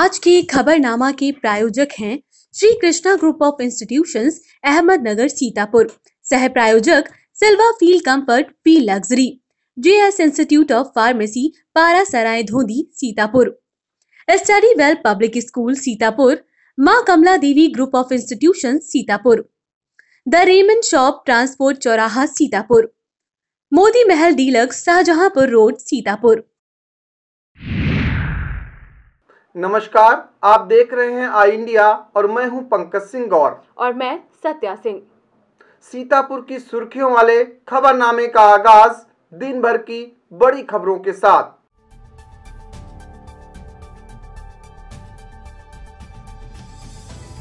आज की खबरनामा के प्रायोजक हैं Shri Krishna group of institutions Ahmednagar Sitapur सह प्रायोजक सिल्वा feel comfort P luxury S institute of pharmacy Para Sarai Dhondi Sitapur study well public school Sitapur Maa Kamla Devi group of institution Sitapur the Raymond shop transport चौराहा सीतापुर मोदी महल डीलक्स शाहजहांपुर रोड सीतापुर नमस्कार आप देख रहे हैं आई इंडिया और मैं हूं पंकज सिंह गौर और मैं सत्या सिंह सीतापुर की सुर्खियों वाले खबरनामे का आगाज दिन भर की बड़ी खबरों के साथ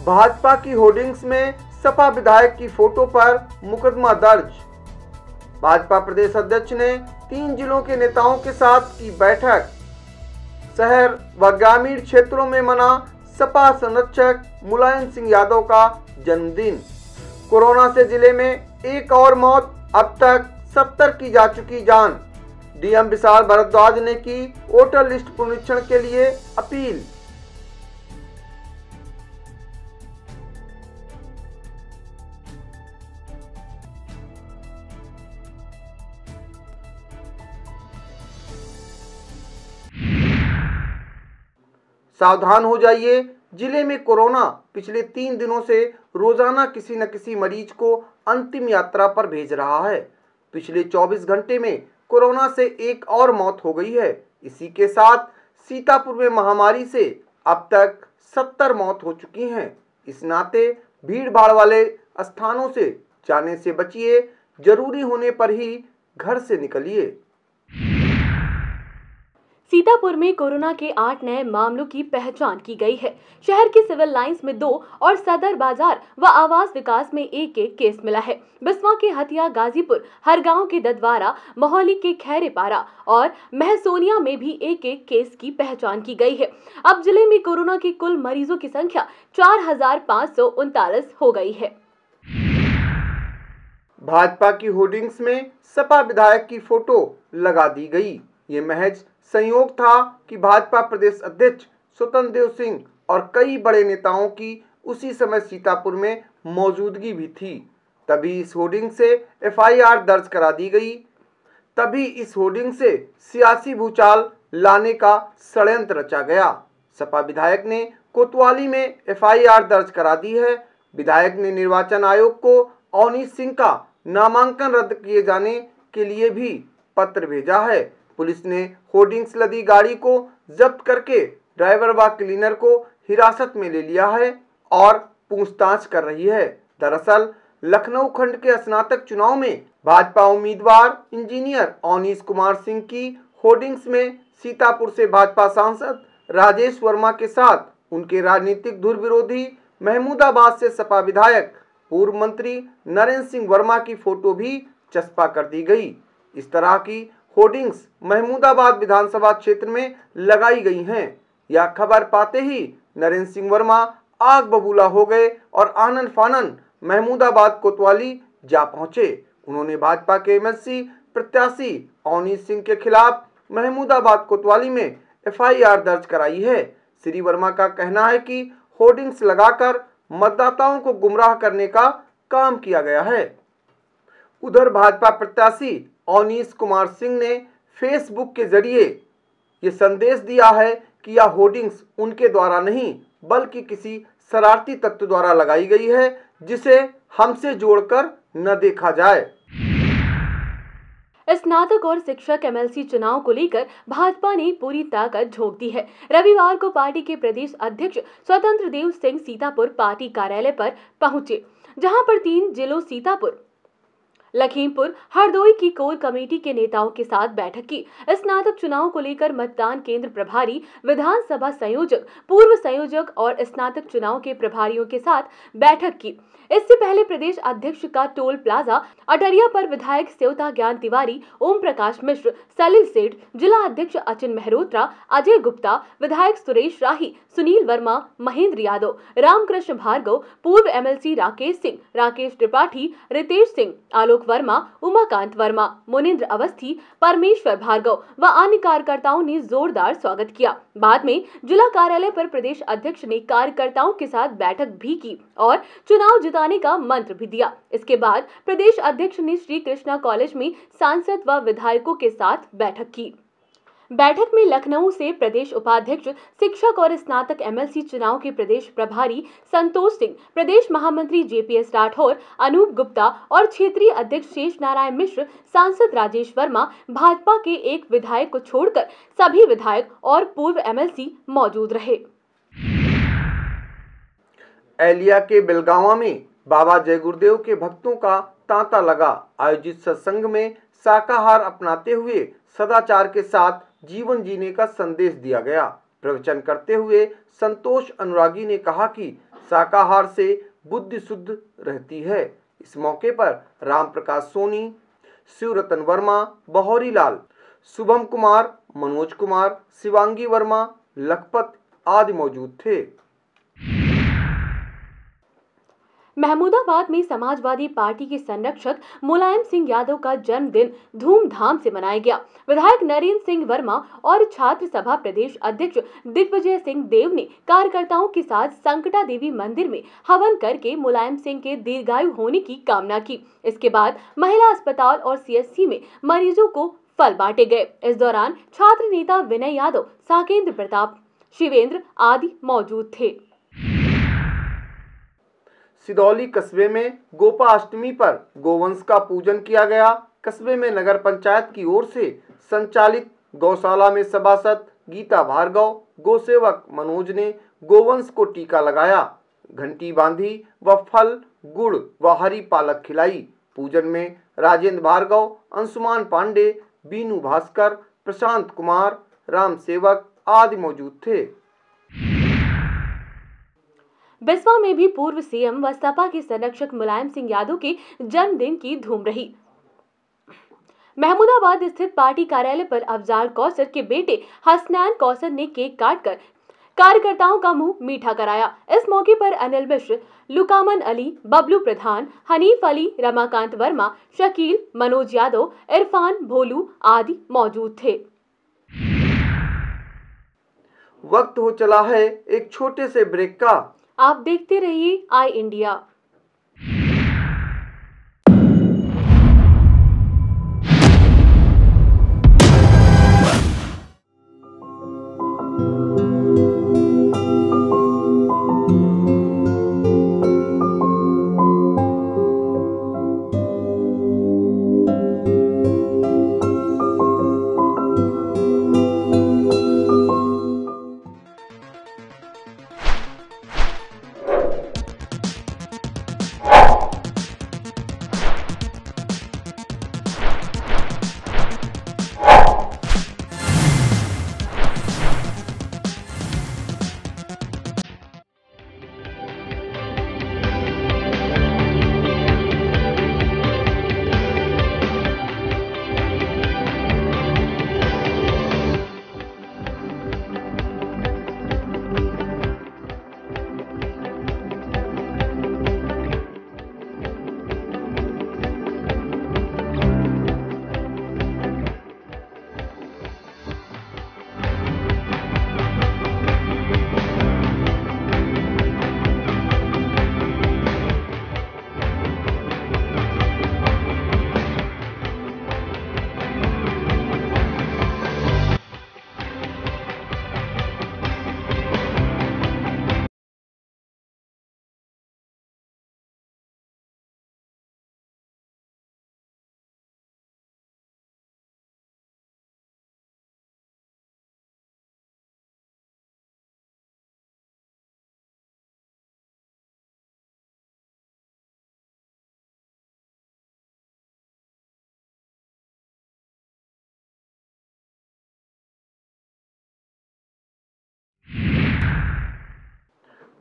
भाजपा की होर्डिंग्स में सपा विधायक की फोटो पर मुकदमा दर्ज भाजपा प्रदेश अध्यक्ष ने तीन जिलों के नेताओं के साथ की बैठक शहर व ग्रामीण क्षेत्रों में मना सपा संरक्षक मुलायम सिंह यादव का जन्मदिन कोरोना से जिले में एक और मौत अब तक सत्तर की जा चुकी जान डीएम विशाल भारद्वाज ने की वोटर लिस्ट पुनरीक्षण के लिए अपील सावधान हो जाइए जिले में कोरोना पिछले तीन दिनों से रोजाना किसी न किसी मरीज को अंतिम यात्रा पर भेज रहा है पिछले 24 घंटे में कोरोना से एक और मौत हो गई है इसी के साथ सीतापुर में महामारी से अब तक 70 मौत हो चुकी हैं इस नाते भीड़ भाड़ वाले स्थानों से जाने से बचिए जरूरी होने पर ही घर से निकलिए सीतापुर में कोरोना के आठ नए मामलों की पहचान की गई है शहर के सिविल लाइंस में दो और सदर बाजार व आवास विकास में एक एक केस मिला है बिस्वा के हथिया गाजीपुर हर गाँव के ददवारा मोहली के खैरेपारा और महसोनिया में भी एक एक केस की पहचान की गई है अब जिले में कोरोना के कुल मरीजों की संख्या चार हो गई है भाजपा की होर्डिंग्स में सपा विधायक की फोटो लगा दी गई ये महज संयोग था कि भाजपा प्रदेश अध्यक्ष स्वतंत्र देव सिंह और कई बड़े नेताओं की उसी समय सीतापुर में मौजूदगी भी थी तभी इस होर्डिंग से एफआईआर दर्ज करा दी गई तभी इस होर्डिंग से सियासी भूचाल लाने का षडयंत्र रचा गया सपा विधायक ने कोतवाली में एफआईआर दर्ज करा दी है विधायक ने निर्वाचन आयोग को अवनीत सिंह का नामांकन रद्द किए जाने के लिए भी पत्र भेजा है पुलिस ने होर्डिंग्स लदी गाड़ी को जब्त करके ड्राइवर व क्लीनर को हिरासत में ले लिया है और पूछताछ कर रही है दरअसल लखनऊ खंड के स्नातक चुनाव में भाजपा उम्मीदवार इंजीनियर अवनीश कुमार सिंह की होर्डिंग्स में सीतापुर से भाजपा सांसद राजेश वर्मा के साथ उनके राजनीतिक दुर्विरोधी महमूदाबाद से सपा विधायक पूर्व मंत्री नरेंद्र सिंह वर्मा की फोटो भी चस्पा कर दी गई इस तरह की होर्डिंग्स महमूदाबाद विधानसभा क्षेत्र में लगाई गई हैं यह खबर पाते ही नरेंद्र सिंह वर्मा आग बबूला हो गए और आनंद फानन महमूदाबाद कोतवाली जा पहुंचे उन्होंने भाजपा के एमएससी प्रत्याशी अवनी सिंह के खिलाफ महमूदाबाद कोतवाली में एफआईआर दर्ज कराई है श्री वर्मा का कहना है कि होर्डिंग्स लगाकर मतदाताओं को गुमराह करने का काम किया गया है उधर भाजपा प्रत्याशी अवनीश कुमार सिंह ने फेसबुक के जरिए ये संदेश दिया है कि यह होर्डिंग्स उनके द्वारा नहीं बल्कि किसी शरारती तत्व द्वारा लगाई गई है जिसे हमसे जोड़कर न देखा जाए स्नातक और शिक्षक एमएलसी चुनाव को लेकर भाजपा ने पूरी ताकत झोंक दी है रविवार को पार्टी के प्रदेश अध्यक्ष स्वतंत्र देव सिंह सीतापुर पार्टी कार्यालय पर पहुंचे जहां पर तीन जिलों सीतापुर लखीमपुर हरदोई की कोर कमेटी के नेताओं के साथ बैठक की स्नातक चुनाव को लेकर मतदान केंद्र प्रभारी विधानसभा संयोजक पूर्व संयोजक और स्नातक चुनाव के प्रभारियों के साथ बैठक की इससे पहले प्रदेश अध्यक्ष का टोल प्लाजा अटरिया पर विधायक सेवता ज्ञान तिवारी ओम प्रकाश मिश्र सलिल सेठ जिला अध्यक्ष अचिन मेहरोत्रा अजय गुप्ता विधायक सुरेश राही सुनील वर्मा महेंद्र यादव रामकृष्ण भार्गव पूर्व एमएलसी राकेश सिंह राकेश त्रिपाठी रितेश सिंह आलोक आलोक वर्मा उमाकांत वर्मा मुनिंद्र अवस्थी परमेश्वर भार्गव व अन्य कार्यकर्ताओं ने जोरदार स्वागत किया बाद में जिला कार्यालय पर प्रदेश अध्यक्ष ने कार्यकर्ताओं के साथ बैठक भी की और चुनाव जिताने का मंत्र भी दिया इसके बाद प्रदेश अध्यक्ष ने श्री कृष्णा कॉलेज में सांसद व विधायकों के साथ बैठक की बैठक में लखनऊ से प्रदेश उपाध्यक्ष शिक्षक और स्नातक एमएलसी चुनाव के प्रदेश प्रभारी संतोष सिंह प्रदेश महामंत्री जेपीएस राठौर अनूप गुप्ता और क्षेत्रीय अध्यक्ष शेष नारायण मिश्र सांसद राजेश वर्मा भाजपा के एक विधायक को छोड़कर सभी विधायक और पूर्व एमएलसी मौजूद रहे एलिया के बेलगावा में बाबा जय गुरुदेव के भक्तों का तांता लगा आयोजित सत्संग में शाकाहार अपनाते हुए सदाचार के साथ जीवन जीने का संदेश दिया गया प्रवचन करते हुए संतोष अनुरागी ने कहा कि शाकाहार से बुद्धि शुद्ध रहती है इस मौके पर राम प्रकाश सोनी शिव रतन वर्मा बहोरी लाल शुभम कुमार मनोज कुमार शिवांगी वर्मा लखपत आदि मौजूद थे महमूदाबाद में समाजवादी पार्टी के संरक्षक मुलायम सिंह यादव का जन्मदिन धूमधाम से मनाया गया विधायक नरेंद्र सिंह वर्मा और छात्र सभा प्रदेश अध्यक्ष दिग्विजय सिंह देव ने कार्यकर्ताओं के साथ संकटा देवी मंदिर में हवन करके मुलायम सिंह के दीर्घायु होने की कामना की इसके बाद महिला अस्पताल और सी में मरीजों को फल बांटे गए इस दौरान छात्र नेता विनय यादव साकेन्द्र प्रताप शिवेंद्र आदि मौजूद थे सिदौली कस्बे में गोपा अष्टमी पर गोवंश का पूजन किया गया कस्बे में नगर पंचायत की ओर से संचालित गौशाला में सभासद गीता भार्गव गोसेवक मनोज ने गोवंश को टीका लगाया घंटी बांधी व फल गुड़ व हरी पालक खिलाई पूजन में राजेंद्र भार्गव अंशुमान पांडे बीनू भास्कर प्रशांत कुमार राम सेवक आदि मौजूद थे बिस्वा में भी पूर्व सीएम व सपा के संरक्षक मुलायम सिंह यादव के जन्मदिन की धूम रही महमूदाबाद स्थित पार्टी कार्यालय पर अफजाल कौशल के बेटे हसनैन कौशल ने केक काटकर कार्यकर्ताओं का मुंह मीठा कराया इस मौके पर अनिल मिश्र लुकामन अली बबलू प्रधान हनीफ अली रमाकांत वर्मा शकील मनोज यादव इरफान भोलू आदि मौजूद थे वक्त हो चला है एक छोटे से ब्रेक का आप देखते रहिए आई इंडिया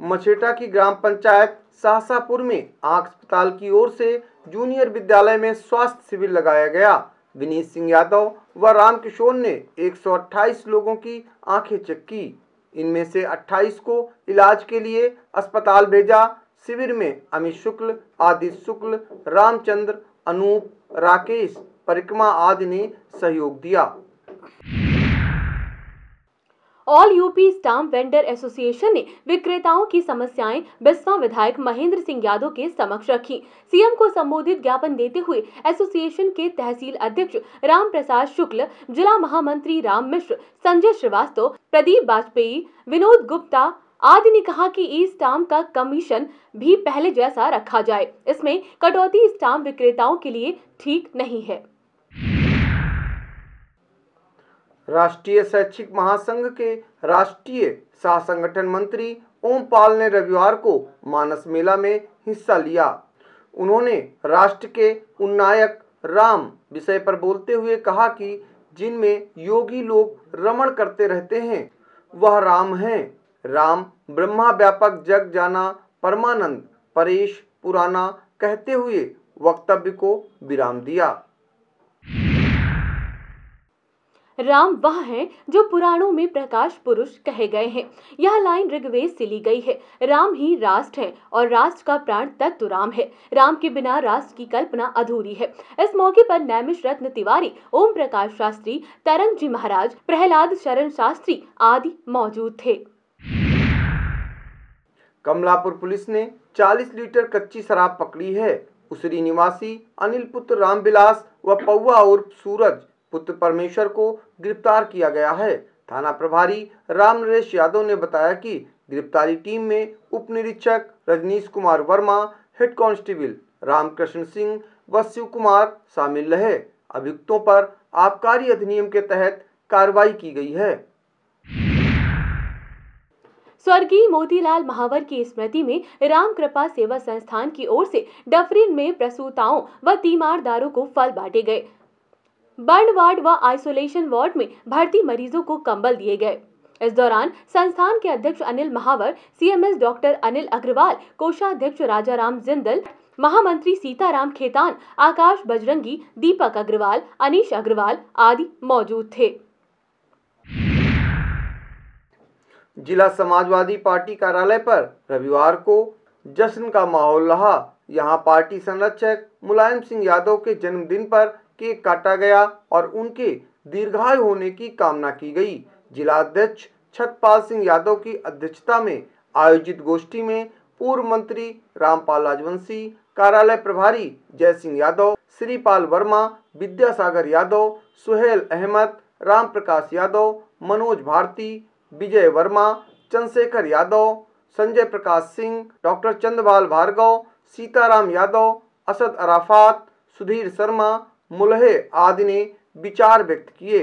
मछेटा की ग्राम पंचायत सहसापुर में आँख अस्पताल की ओर से जूनियर विद्यालय में स्वास्थ्य शिविर लगाया गया विनीत सिंह यादव व रामकिशोर ने 128 लोगों की आंखें चेक की इनमें से 28 को इलाज के लिए अस्पताल भेजा शिविर में अमित शुक्ल आदित्य शुक्ल रामचंद्र अनूप राकेश परिक्रमा आदि ने सहयोग दिया all UP stamp vendor association ने विक्रेताओं की समस्याएं बिस्वा विधायक महेंद्र सिंह यादव के समक्ष रखी सीएम को संबोधित ज्ञापन देते हुए एसोसिएशन के तहसील अध्यक्ष राम प्रसाद शुक्ल जिला महामंत्री राम मिश्र संजय श्रीवास्तव प्रदीप वाजपेयी विनोद गुप्ता आदि ने कहा कि ई स्टाम्प का कमीशन भी पहले जैसा रखा जाए इसमें कटौती स्टाम्प विक्रेताओं के लिए ठीक नहीं है राष्ट्रीय शैक्षिक महासंघ के राष्ट्रीय सह संगठन मंत्री ओम पाल ने रविवार को मानस मेला में हिस्सा लिया उन्होंने राष्ट्र के उन्नायक राम विषय पर बोलते हुए कहा कि जिनमें योगी लोग रमण करते रहते हैं वह राम हैं राम ब्रह्मा व्यापक जग जाना परमानंद परेश पुराना कहते हुए वक्तव्य को विराम दिया राम वह हैं जो पुराणों में प्रकाश पुरुष कहे गए हैं यह लाइन ऋग्वेद से ली गई है राम ही राष्ट्र है और राष्ट्र का प्राण तत्व राम है राम के बिना राष्ट्र की कल्पना अधूरी है इस मौके पर नैमिष रत्न तिवारी ओम प्रकाश शास्त्री तरंग जी महाराज प्रहलाद शरण शास्त्री आदि मौजूद थे कमलापुर पुलिस ने 40 लीटर कच्ची शराब पकड़ी है उसरी निवासी अनिल पुत्र रामविलास व पौआ और सूरज पुत्र परमेश्वर को गिरफ्तार किया गया है थाना प्रभारी राम नरेश यादव ने बताया कि गिरफ्तारी टीम में उप निरीक्षक रजनीश कुमार वर्मा हेड कांस्टेबल रामकृष्ण सिंह व शिव कुमार शामिल रहे अभियुक्तों पर आबकारी अधिनियम के तहत कार्रवाई की गई है स्वर्गीय मोतीलाल महावर की स्मृति में राम कृपा सेवा संस्थान की ओर से डफरीन में प्रसूताओं व तीमारदारों को फल बांटे गए बर्न वार्ड व आइसोलेशन वार्ड में भर्ती मरीजों को कंबल दिए गए इस दौरान संस्थान के अध्यक्ष अनिल महावर सीएमएस डॉक्टर अनिल अग्रवाल कोषाध्यक्ष राम जिंदल महामंत्री सीताराम खेतान आकाश बजरंगी दीपक अग्रवाल अनिश अग्रवाल आदि मौजूद थे जिला समाजवादी पार्टी कार्यालय पर रविवार को जश्न का माहौल रहा यहाँ पार्टी संरक्षक मुलायम सिंह यादव के जन्मदिन पर के काटा गया और उनके दीर्घायु होने की कामना की गई जिलाध्यक्ष छतपाल सिंह यादव की अध्यक्षता में आयोजित गोष्ठी में पूर्व मंत्री रामपाल राजवंशी कार्यालय प्रभारी जय सिंह यादव श्रीपाल वर्मा विद्यासागर यादव सुहेल अहमद राम प्रकाश यादव मनोज भारती विजय वर्मा चंद्रशेखर यादव संजय प्रकाश सिंह डॉक्टर चंद्रबाल भार्गव सीताराम यादव असद अराफात सुधीर शर्मा मुलहे आदि ने विचार व्यक्त किए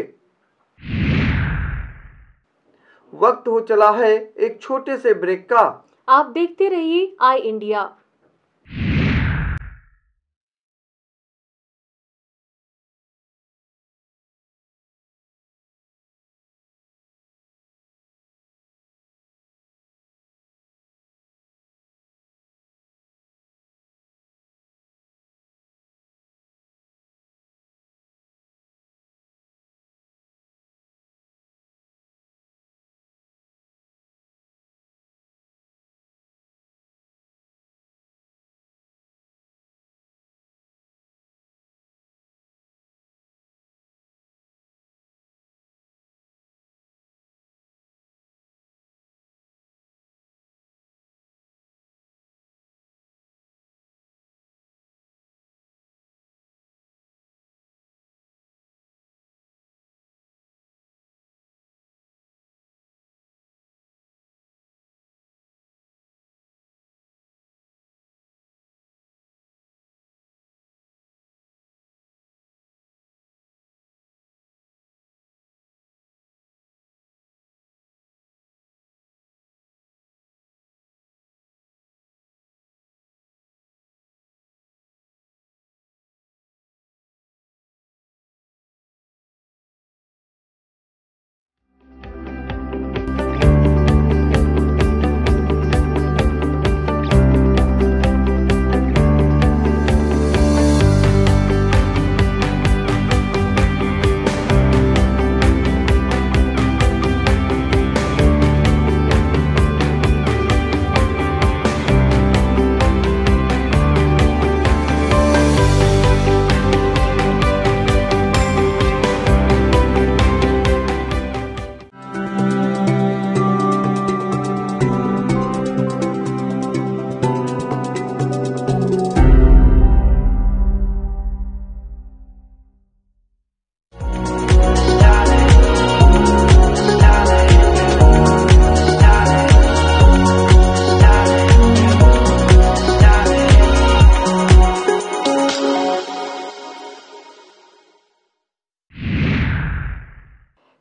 वक्त हो चला है एक छोटे से ब्रेक का आप देखते रहिए आई इंडिया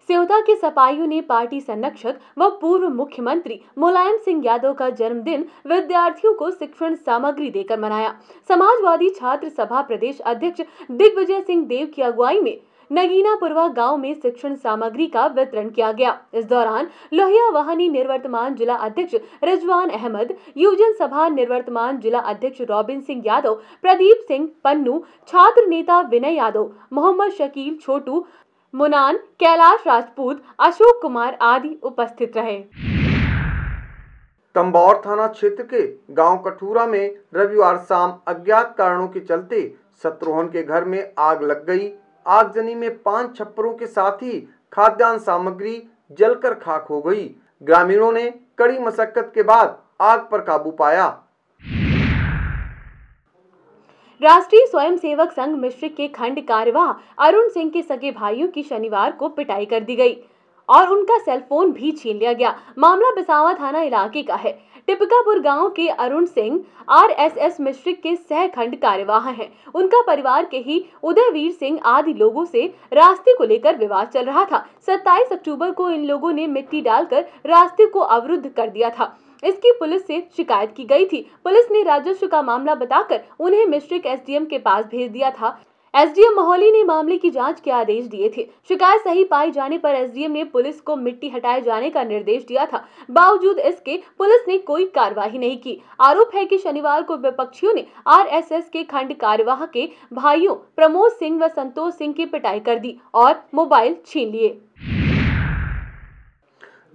सेवता के सपाहियों ने पार्टी संरक्षक व पूर्व मुख्यमंत्री मुलायम सिंह यादव का जन्मदिन विद्यार्थियों को शिक्षण सामग्री देकर मनाया समाजवादी छात्र सभा प्रदेश अध्यक्ष दिग्विजय सिंह देव की अगुवाई में नगीनापुरवा गांव में शिक्षण सामग्री का वितरण किया गया इस दौरान लोहिया वाहनी निर्वर्तमान जिला अध्यक्ष रिजवान अहमद युवजन सभा निर्वर्तमान जिला अध्यक्ष रॉबिन सिंह यादव प्रदीप सिंह पन्नू छात्र नेता विनय यादव मोहम्मद शकील छोटू मुनान कैलाश राजपूत अशोक कुमार आदि उपस्थित रहे तम्बौर थाना क्षेत्र के गांव कठूरा में रविवार शाम अज्ञात कारणों के चलते शत्रुहन के घर में आग लग गई आगजनी में पांच छप्परों के साथ ही खाद्यान्न सामग्री जलकर खाक हो गई ग्रामीणों ने कड़ी मशक्कत के बाद आग पर काबू पाया राष्ट्रीय स्वयंसेवक संघ मिश्र के खंड कार्यवाह अरुण सिंह के सगे भाइयों की शनिवार को पिटाई कर दी गई और उनका सेलफोन भी छीन लिया गया मामला बिसावा थाना इलाके का है टिपकापुर गांव के अरुण सिंह आरएसएस मिश्र के सह खंड कार्यवाह हैं उनका परिवार के ही उदयवीर सिंह आदि लोगों से रास्ते को लेकर विवाद चल रहा था 27 अक्टूबर को इन लोगों ने मिट्टी डालकर रास्ते को अवरुद्ध कर दिया था इसकी पुलिस से शिकायत की गई थी पुलिस ने राजस्व का मामला बताकर उन्हें मिश्रिक एसडीएम के पास भेज दिया था एसडीएम मोहली ने मामले की जांच के आदेश दिए थे शिकायत सही पाए जाने पर एसडीएम ने पुलिस को मिट्टी हटाए जाने का निर्देश दिया था बावजूद इसके पुलिस ने कोई कार्यवाही नहीं की आरोप है कि शनिवार को विपक्षियों ने आरएसएस के खंड कार्यवाह के भाइयों प्रमोद सिंह व संतोष सिंह की पिटाई कर दी और मोबाइल छीन लिए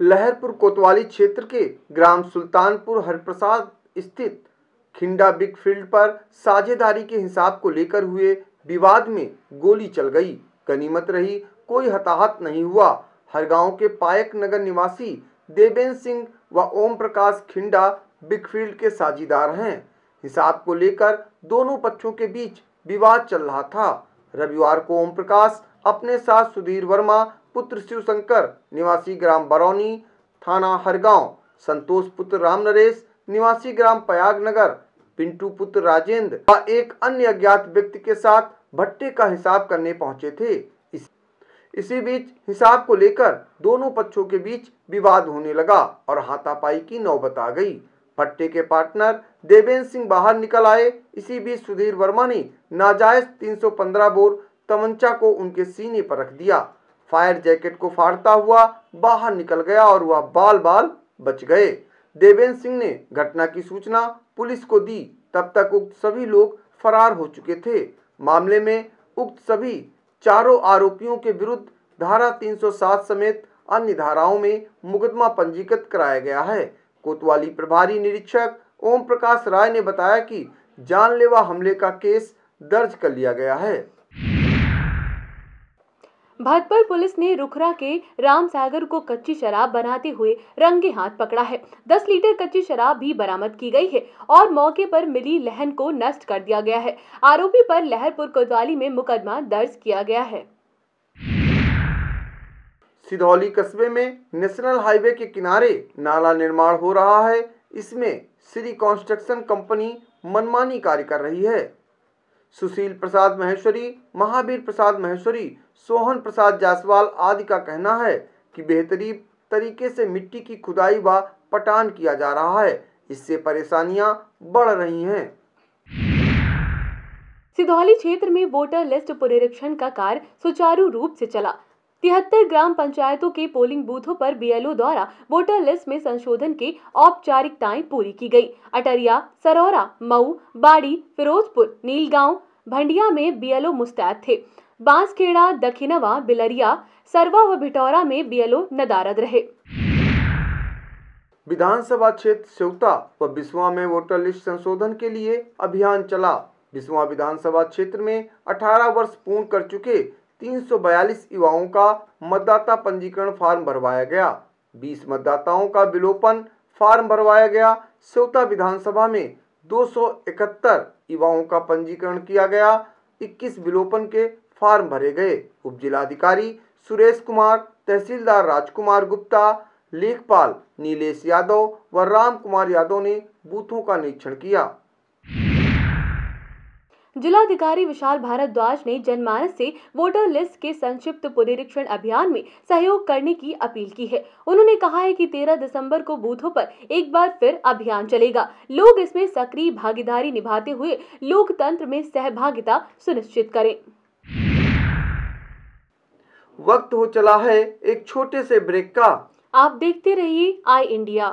लहरपुर कोतवाली क्षेत्र के ग्राम सुल्तानपुर हरप्रसाद स्थित खिंडा बिग फील्ड पर साझेदारी के हिसाब को लेकर हुए विवाद में गोली चल गई गनीमत रही कोई हताहत नहीं हुआ हर गांव के पायक नगर निवासी देवेंद्र सिंह व ओम प्रकाश खिंडा बिग फील्ड के साझेदार हैं हिसाब को लेकर दोनों पक्षों के बीच विवाद चल रहा था रविवार को ओम प्रकाश अपने साथ सुधीर वर्मा पुत्र शिव शंकर निवासी ग्राम बरौनी थाना हरगांव संतोष पुत्र राम नरेश निवासी ग्राम प्रयाग नगर पिंटू पुत्र राजेंद्र व एक अन्य अज्ञात व्यक्ति के साथ भट्टे का हिसाब करने पहुंचे थे इस, इसी बीच हिसाब को लेकर दोनों पक्षों के बीच विवाद होने लगा और हाथापाई की नौबत आ गई भट्टे के पार्टनर देवेंद्र सिंह बाहर निकल आए इसी बीच सुधीर वर्मा ने नाजायज 315 बोर तमंचा को उनके सीने पर रख दिया फायर जैकेट को फाड़ता हुआ बाहर निकल गया और वह बाल बाल बच गए देवेंद्र सिंह ने घटना की सूचना पुलिस को दी तब तक उक्त सभी लोग फरार हो चुके थे मामले में उक्त सभी चारों आरोपियों के विरुद्ध धारा 307 समेत अन्य धाराओं में मुकदमा पंजीकृत कराया गया है कोतवाली प्रभारी निरीक्षक ओम प्रकाश राय ने बताया कि जानलेवा हमले का केस दर्ज कर लिया गया है भरतपुर पुलिस ने रुखरा के राम सागर को कच्ची शराब बनाते हुए रंगे हाथ पकड़ा है दस लीटर कच्ची शराब भी बरामद की गई है और मौके पर मिली लहन को नष्ट कर दिया गया है आरोपी पर लहरपुर कोतवाली में मुकदमा दर्ज किया गया है सिधौली कस्बे में नेशनल हाईवे के किनारे नाला निर्माण हो रहा है इसमें श्री कंस्ट्रक्शन कंपनी मनमानी कार्य कर रही है सुशील प्रसाद महेश्वरी महावीर प्रसाद महेश्वरी सोहन प्रसाद जायसवाल आदि का कहना है कि बेहतरीन तरीके से मिट्टी की खुदाई व पटान किया जा रहा है इससे परेशानियां बढ़ रही हैं सिधौली क्षेत्र में वोटर लिस्ट पुनरीक्षण का कार्य सुचारू रूप से चला तिहत्तर ग्राम पंचायतों के पोलिंग बूथों पर बीएलओ द्वारा वोटर लिस्ट में संशोधन की औपचारिकताएं पूरी की गई। अटरिया सरोरा मऊ बाड़ी फिरोजपुर नीलगांव भंडिया में बीएलओ मुस्तैद थे बांसखेड़ा दखिनवा बिलरिया सरवा व भिटौरा में बीएलओ नदारद रहे विधानसभा क्षेत्र सेवता व बिस्वा में वोटर लिस्ट संशोधन के लिए अभियान चला बिस्वा विधानसभा क्षेत्र में 18 वर्ष पूर्ण कर चुके 342 युवाओं का मतदाता पंजीकरण फॉर्म भरवाया गया 20 मतदाताओं का विलोपन फॉर्म भरवाया गया सेवता विधानसभा में 271 युवाओं का पंजीकरण किया गया 21 विलोपन के फॉर्म भरे गए उप जिलाधिकारी सुरेश कुमार तहसीलदार राजकुमार गुप्ता लेखपाल नीलेश यादव व राम कुमार यादव ने बूथों का निरीक्षण किया जिलाधिकारी विशाल भारद्वाज ने जनमानस से वोटर लिस्ट के संक्षिप्त पुनरीक्षण अभियान में सहयोग करने की अपील की है उन्होंने कहा है कि 13 दिसंबर को बूथों पर एक बार फिर अभियान चलेगा लोग इसमें सक्रिय भागीदारी निभाते हुए लोकतंत्र में सहभागिता सुनिश्चित करें वक्त हो चला है एक छोटे से ब्रेक का आप देखते रहिए आई इंडिया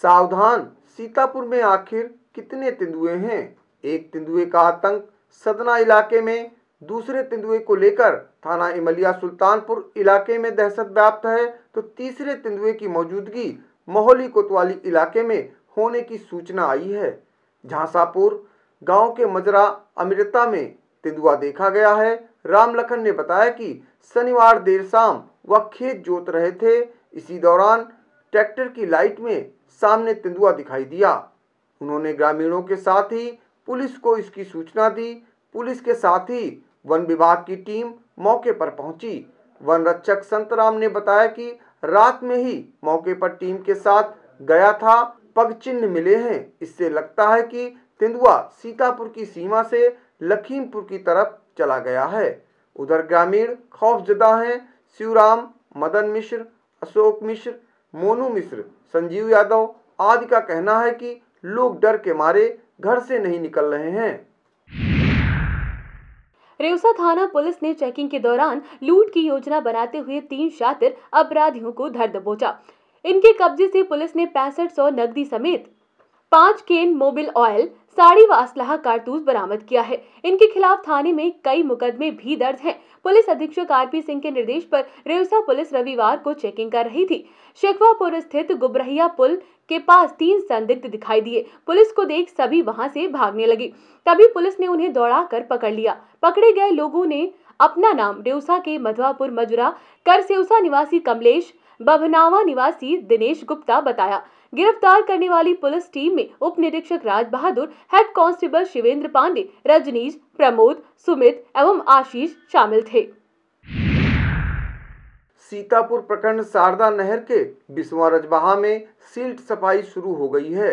सावधान सीतापुर में आखिर कितने तेंदुए हैं एक तेंदुए का आतंक सदना इलाके में दूसरे तेंदुए को लेकर थाना इमलिया सुल्तानपुर इलाके में दहशत व्याप्त है तो तीसरे तेंदुए की मौजूदगी मोहली कोतवाली इलाके में होने की सूचना आई है झांसापुर गांव के मजरा अमृता में तेंदुआ देखा गया है राम लखन ने बताया कि शनिवार देर शाम वह खेत जोत रहे थे इसी दौरान ट्रैक्टर की लाइट में सामने तेंदुआ दिखाई दिया उन्होंने ग्रामीणों के साथ ही पुलिस को इसकी सूचना दी पुलिस के साथ ही वन विभाग की टीम मौके पर पहुंची वन रक्षक संतराम ने बताया कि रात में ही मौके पर टीम के साथ गया था पग चिन्ह मिले हैं इससे लगता है कि तेंदुआ सीतापुर की सीमा से लखीमपुर की तरफ चला गया है उधर ग्रामीण खौफजदा हैं शिवराम मदन मिश्र अशोक मिश्र मोनू मिश्र संजीव यादव आदि का कहना है कि लोग डर के मारे घर से नहीं निकल रहे हैं रेवसा थाना पुलिस ने चेकिंग के दौरान लूट की योजना बनाते हुए तीन शातिर अपराधियों को धर दबोचा इनके कब्जे से पुलिस ने पैंसठ सौ नकदी समेत पांच केन मोबिल ऑयल साड़ी व असलाह कारतूस बरामद किया है इनके खिलाफ थाने में कई मुकदमे भी दर्ज हैं। पुलिस अधीक्षक आरपी सिंह के निर्देश पर रेवसा पुलिस रविवार को चेकिंग कर रही थी शेखवापुर स्थित गुबरहिया पुल के पास तीन संदिग्ध दिखाई दिए पुलिस को देख सभी वहां से भागने लगी तभी पुलिस ने उन्हें दौड़ा कर पकड़ लिया पकड़े गए लोगों ने अपना नाम रेवसा के मधवापुर मजुरा करसेवसा निवासी कमलेश बभनावा निवासी दिनेश गुप्ता बताया गिरफ्तार करने वाली पुलिस टीम में उप निरीक्षक राज बहादुर हेड कांस्टेबल शिवेंद्र पांडे रजनीश प्रमोद सुमित एवं आशीष शामिल थे सीतापुर प्रखंड शारदा नहर के बिस्वा रजबाहा में सील्ट सफाई शुरू हो गई है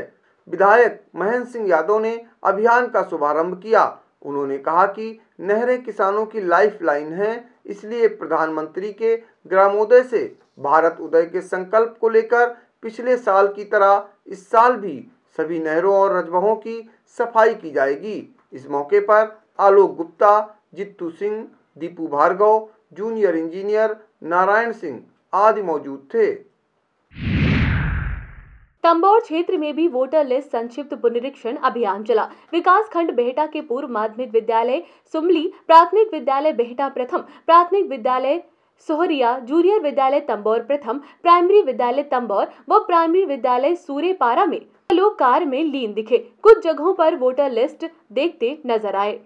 विधायक महेंद्र सिंह यादव ने अभियान का शुभारंभ किया उन्होंने कहा कि नहरें किसानों की लाइफ लाइन है इसलिए प्रधानमंत्री के ग्रामोदय से भारत उदय के संकल्प को लेकर पिछले साल की तरह इस साल भी सभी नहरों और रजबहों की सफाई की जाएगी इस मौके पर आलोक गुप्ता जित्तू सिंह दीपू भार्गव जूनियर इंजीनियर नारायण सिंह आदि मौजूद थे तंबौर क्षेत्र में भी वोटर लिस्ट संक्षिप्त पुनरीक्षण अभियान चला विकास खंड बेहटा के पूर्व माध्यमिक विद्यालय सुमली प्राथमिक विद्यालय बेहटा प्रथम प्राथमिक विद्यालय सोहरिया जूनियर विद्यालय तंबौर प्रथम प्राइमरी विद्यालय तंबौर व प्राइमरी विद्यालय सूरेपारा में लोग कार में लीन दिखे कुछ जगहों पर वोटर लिस्ट देखते नजर आए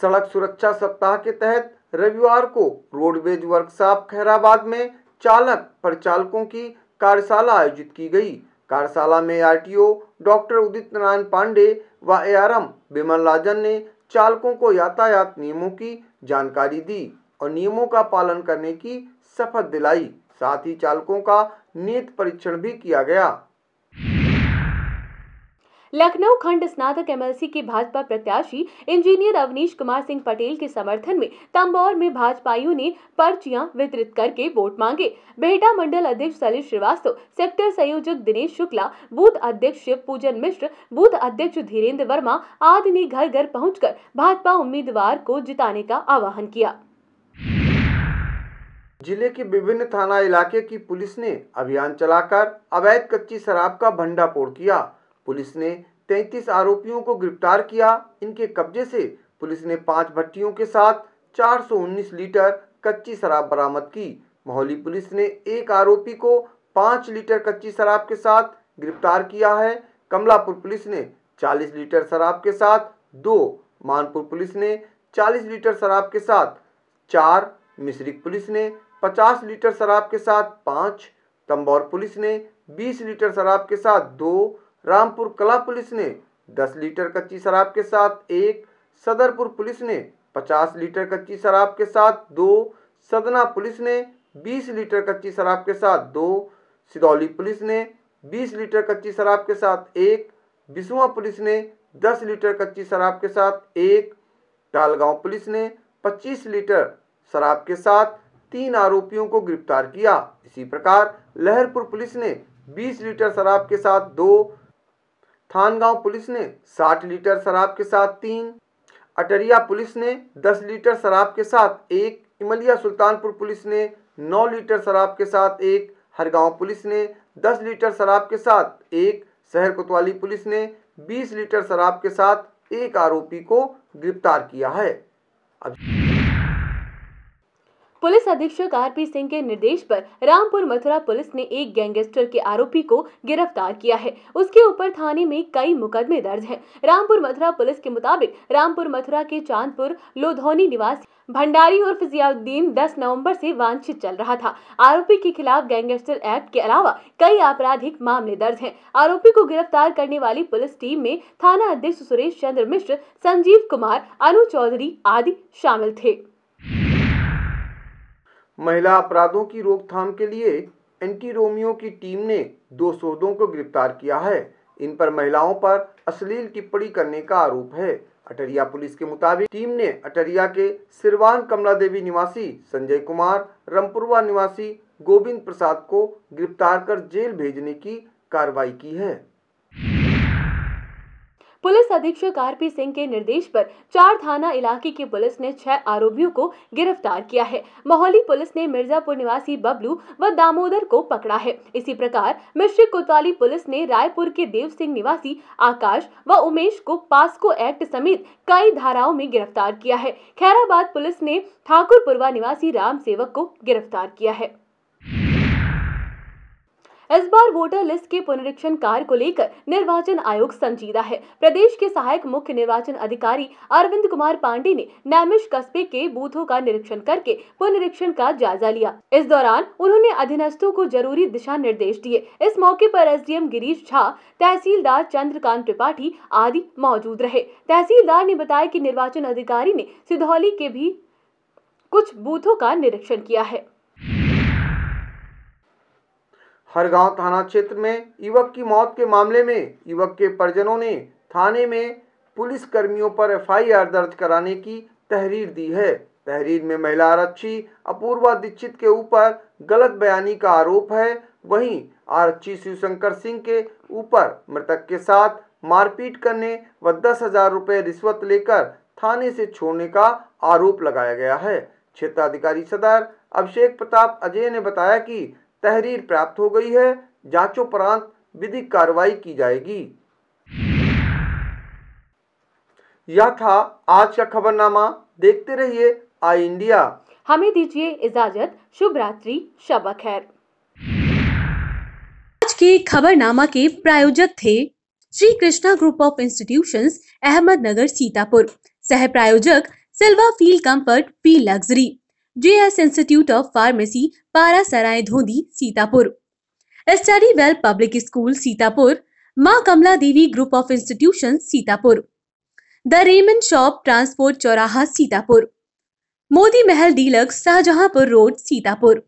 सड़क सुरक्षा सप्ताह के तहत रविवार को रोडवेज वर्कशॉप खैराबाद में चालक परिचालकों की कार्यशाला आयोजित की गई कार्यशाला में आरटीओ डॉक्टर उदित नारायण पांडे व एआरएम विमल राजन ने चालकों को यातायात नियमों की जानकारी दी और नियमों का पालन करने की शपथ दिलाई साथ ही चालकों का नियत परीक्षण भी किया गया लखनऊ खंड स्नातक एमएलसी के भाजपा प्रत्याशी इंजीनियर अवनीश कुमार सिंह पटेल के समर्थन में तम्बौर में भाजपाइयों ने पर्चियां वितरित करके वोट मांगे बेहटा मंडल अध्यक्ष सलीश श्रीवास्तव सेक्टर संयोजक दिनेश शुक्ला बूथ अध्यक्ष शिव पूजन मिश्र बूथ अध्यक्ष धीरेन्द्र वर्मा आदि ने घर घर पहुँच भाजपा उम्मीदवार को जिताने का आह्वान किया जिले के विभिन्न थाना इलाके की पुलिस ने अभियान चलाकर अवैध कच्ची शराब का भंडाफोड़ किया पुलिस ने 33 आरोपियों को गिरफ्तार किया इनके कब्जे से पुलिस ने पांच भट्टियों के साथ 419 लीटर कच्ची शराब बरामद की मोहली पुलिस ने एक आरोपी को पांच लीटर कच्ची शराब के साथ गिरफ्तार किया है कमलापुर पुलिस ने 40 लीटर शराब के साथ दो मानपुर पुलिस ने 40 लीटर शराब के साथ चार मिश्रिक पुलिस ने 50 लीटर शराब के साथ पाँच तंबौर पुलिस ने 20 लीटर शराब के साथ दो रामपुर कला पुलिस ने 10 लीटर कच्ची शराब के साथ एक सदरपुर पुलिस ने 50 लीटर कच्ची शराब के साथ दो सदना पुलिस ने 20 लीटर कच्ची शराब के साथ दो सिदौली पुलिस ने 20 लीटर कच्ची शराब के साथ एक बिसुआ पुलिस ने 10 लीटर कच्ची शराब के साथ एक टालगांव पुलिस ने 25 लीटर शराब के साथ तीन आरोपियों को गिरफ्तार किया इसी प्रकार लहरपुर पुलिस ने 20 लीटर शराब के साथ दो थानगांव पुलिस ने 60 लीटर शराब के साथ तीन अटरिया पुलिस ने 10 लीटर शराब के साथ एक इमलिया सुल्तानपुर पुलिस ने 9 लीटर शराब के साथ एक हरगांव पुलिस ने 10 लीटर शराब के साथ एक शहर कोतवाली पुलिस ने 20 लीटर शराब के साथ एक आरोपी को गिरफ्तार किया है अभी पुलिस अधीक्षक आर पी सिंह के निर्देश पर रामपुर मथुरा पुलिस ने एक गैंगस्टर के आरोपी को गिरफ्तार किया है उसके ऊपर थाने में कई मुकदमे दर्ज हैं। रामपुर मथुरा पुलिस के मुताबिक रामपुर मथुरा के चांदपुर लोधोनी निवासी भंडारी और फिजियाउद्दीन 10 नवंबर से वांछित चल रहा था आरोपी के खिलाफ गैंगस्टर एक्ट के अलावा कई आपराधिक मामले दर्ज हैं। आरोपी को गिरफ्तार करने वाली पुलिस टीम में थाना अध्यक्ष सुरेश चंद्र मिश्र संजीव कुमार अनु चौधरी आदि शामिल थे महिला अपराधों की रोकथाम के लिए एंटी रोमियो की टीम ने दो सोदों को गिरफ्तार किया है इन पर महिलाओं पर अश्लील टिप्पणी करने का आरोप है अटरिया पुलिस के मुताबिक टीम ने अटरिया के सिरवान कमला देवी निवासी संजय कुमार रामपुरवा निवासी गोविंद प्रसाद को गिरफ्तार कर जेल भेजने की कार्रवाई की है पुलिस अधीक्षक आर पी सिंह के निर्देश पर चार थाना इलाके की पुलिस ने छह आरोपियों को गिरफ्तार किया है मोहली पुलिस ने मिर्जापुर निवासी बबलू व दामोदर को पकड़ा है इसी प्रकार मिश्रिक कोतवाली पुलिस ने रायपुर के देव सिंह निवासी आकाश व उमेश को पास्को एक्ट समेत कई धाराओं में गिरफ्तार किया है खैराबाद पुलिस ने ठाकुरपुरवा निवासी राम सेवक को गिरफ्तार किया है इस बार वोटर लिस्ट के पुनरीक्षण कार्य को लेकर निर्वाचन आयोग संजीदा है प्रदेश के सहायक मुख्य निर्वाचन अधिकारी अरविंद कुमार पांडे ने नैमिश कस्बे के बूथों का निरीक्षण करके पुनरीक्षण का जायजा लिया इस दौरान उन्होंने अधीनस्थों को जरूरी दिशा निर्देश दिए इस मौके पर एस गिरीश झा तहसीलदार चंद्रकांत त्रिपाठी आदि मौजूद रहे तहसीलदार ने बताया की निर्वाचन अधिकारी ने सिधौली के भी कुछ बूथों का निरीक्षण किया है हरगांव थाना क्षेत्र में युवक की मौत के मामले में युवक के परिजनों ने थाने में पुलिस कर्मियों पर एफआईआर दर्ज कराने की तहरीर दी है तहरीर में महिला आरक्षी अपूर्वा दीक्षित के ऊपर गलत बयानी का आरोप है वहीं आरक्षी शिवशंकर सिंह के ऊपर मृतक के साथ मारपीट करने व दस हजार रुपये रिश्वत लेकर थाने से छोड़ने का आरोप लगाया गया है क्षेत्राधिकारी सदर अभिषेक प्रताप अजय ने बताया कि तहरीर प्राप्त हो गई है जांचोपरांत विधिक कार्रवाई की जाएगी यह था आज का खबरनामा देखते रहिए आई इंडिया हमें दीजिए इजाजत शुभ रात्रि शब खैर आज के खबरनामा के प्रायोजक थे Shri Krishna group of institutions Ahmednagar Sitapur सह प्रायोजक सिल्वा feel comfort feel luxury JS institute of pharmacy Para Sarai Dhondi Sitapur ST well public school Sitapur Maa Kamla Devi group of institution Sitapur the Raymond shop transport चौराहा सीतापुर मोदी महल डीलक्स शाहजहांपुर रोड सीतापुर